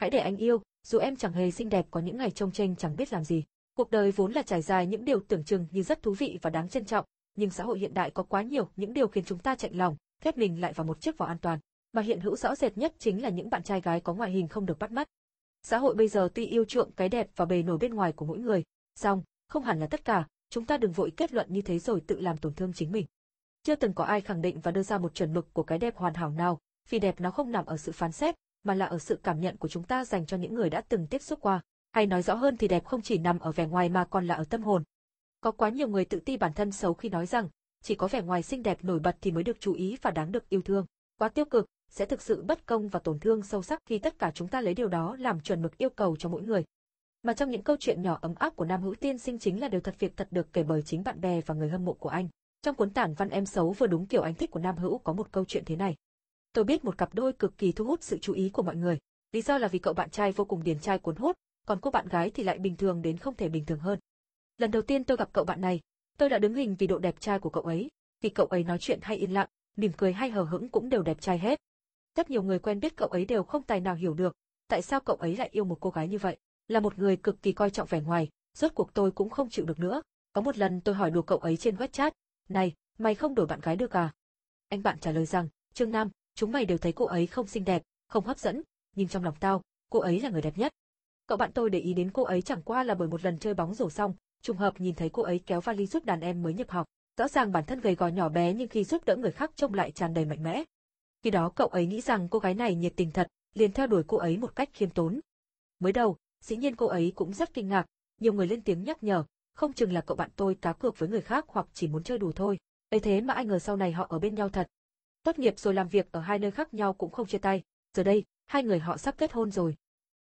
Hãy để anh yêu, dù em chẳng hề xinh đẹp có những ngày trông tranh chẳng biết làm gì. Cuộc đời vốn là trải dài những điều tưởng chừng như rất thú vị và đáng trân trọng, nhưng xã hội hiện đại có quá nhiều những điều khiến chúng ta chạy lòng, khép mình lại vào một chiếc vỏ an toàn. Mà hiện hữu rõ rệt nhất chính là những bạn trai gái có ngoại hình không được bắt mắt. Xã hội bây giờ tuy yêu chuộng cái đẹp và bề nổi bên ngoài của mỗi người, song không hẳn là tất cả, chúng ta đừng vội kết luận như thế rồi tự làm tổn thương chính mình. Chưa từng có ai khẳng định và đưa ra một chuẩn mực của cái đẹp hoàn hảo nào, vì đẹp nó không nằm ở sự phán xét mà là ở sự cảm nhận của chúng ta dành cho những người đã từng tiếp xúc qua. Hay nói rõ hơn thì đẹp không chỉ nằm ở vẻ ngoài mà còn là ở tâm hồn. Có quá nhiều người tự ti bản thân xấu khi nói rằng, chỉ có vẻ ngoài xinh đẹp nổi bật thì mới được chú ý và đáng được yêu thương. Quá tiêu cực, sẽ thực sự bất công và tổn thương sâu sắc khi tất cả chúng ta lấy điều đó làm chuẩn mực yêu cầu cho mỗi người. Mà trong những câu chuyện nhỏ ấm áp của Nam Hữu Tiên Sinh chính là điều thật việc thật được kể bởi chính bạn bè và người hâm mộ của anh. Trong cuốn tản văn em xấu vừa đúng kiểu anh thích của Nam Hữu có một câu chuyện thế này. Tôi biết một cặp đôi cực kỳ thu hút sự chú ý của mọi người. Lý do là vì cậu bạn trai vô cùng điển trai cuốn hút, còn cô bạn gái thì lại bình thường đến không thể bình thường hơn. Lần đầu tiên tôi gặp cậu bạn này, tôi đã đứng hình vì độ đẹp trai của cậu ấy, vì cậu ấy nói chuyện hay yên lặng, mỉm cười hay hờ hững cũng đều đẹp trai hết. Rất nhiều người quen biết cậu ấy đều không tài nào hiểu được, tại sao cậu ấy lại yêu một cô gái như vậy. Là một người cực kỳ coi trọng vẻ ngoài, rốt cuộc tôi cũng không chịu được nữa. Có một lần tôi hỏi đùa cậu ấy trên WeChat, này, mày không đổi bạn gái được à? Anh bạn trả lời rằng, Trương Nam, chúng mày đều thấy cô ấy không xinh đẹp, không hấp dẫn, nhưng trong lòng tao, cô ấy là người đẹp nhất. Cậu bạn tôi để ý đến cô ấy chẳng qua là bởi một lần chơi bóng rổ xong, trùng hợp nhìn thấy cô ấy kéo vali giúp đàn em mới nhập học. Rõ ràng bản thân gầy gò nhỏ bé nhưng khi giúp đỡ người khác trông lại tràn đầy mạnh mẽ. Khi đó cậu ấy nghĩ rằng cô gái này nhiệt tình thật, liền theo đuổi cô ấy một cách khiêm tốn. Mới đầu, dĩ nhiên cô ấy cũng rất kinh ngạc, nhiều người lên tiếng nhắc nhở, không chừng là cậu bạn tôi cá cược với người khác hoặc chỉ muốn chơi đùa thôi. ấy thế mà ai ngờ sau này họ ở bên nhau thật, Tốt nghiệp rồi làm việc ở hai nơi khác nhau cũng không chia tay, giờ đây, hai người họ sắp kết hôn rồi.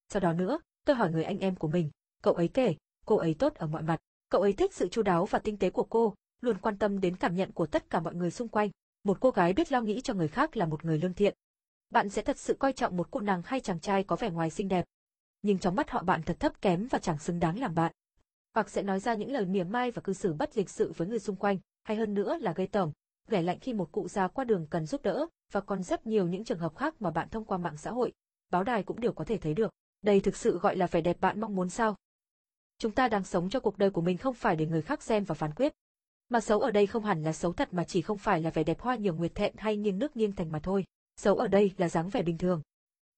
Sau đó nữa, tôi hỏi người anh em của mình, cậu ấy kể, cô ấy tốt ở mọi mặt, cậu ấy thích sự chu đáo và tinh tế của cô, luôn quan tâm đến cảm nhận của tất cả mọi người xung quanh. Một cô gái biết lo nghĩ cho người khác là một người lương thiện. Bạn sẽ thật sự coi trọng một cô nàng hay chàng trai có vẻ ngoài xinh đẹp, nhưng trong mắt họ bạn thật thấp kém và chẳng xứng đáng làm bạn. Hoặc sẽ nói ra những lời mỉa mai và cư xử bất lịch sự với người xung quanh, hay hơn nữa là gây tởm, vẻ lạnh khi một cụ già qua đường cần giúp đỡ, và còn rất nhiều những trường hợp khác mà bạn thông qua mạng xã hội, báo đài cũng đều có thể thấy được. Đây thực sự gọi là vẻ đẹp bạn mong muốn sao? Chúng ta đang sống cho cuộc đời của mình không phải để người khác xem và phán quyết. Mà xấu ở đây không hẳn là xấu thật mà chỉ không phải là vẻ đẹp hoa nhiều nguyệt thẹn hay nghiêng nước nghiêng thành mà thôi. Xấu ở đây là dáng vẻ bình thường.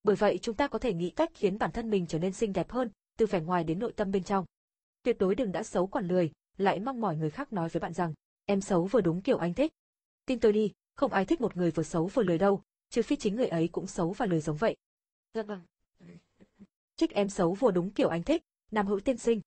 Bởi vậy chúng ta có thể nghĩ cách khiến bản thân mình trở nên xinh đẹp hơn, từ vẻ ngoài đến nội tâm bên trong. Tuyệt đối đừng đã xấu còn lười, lại mong mỏi người khác nói với bạn rằng, em xấu vừa đúng kiểu anh thích, Tin tôi đi, không ai thích một người vừa xấu vừa lười đâu, trừ phi chính người ấy cũng xấu và lười giống vậy. Dạ vâng. Trích em xấu vừa đúng kiểu anh thích, Nam Hữu tiên sinh,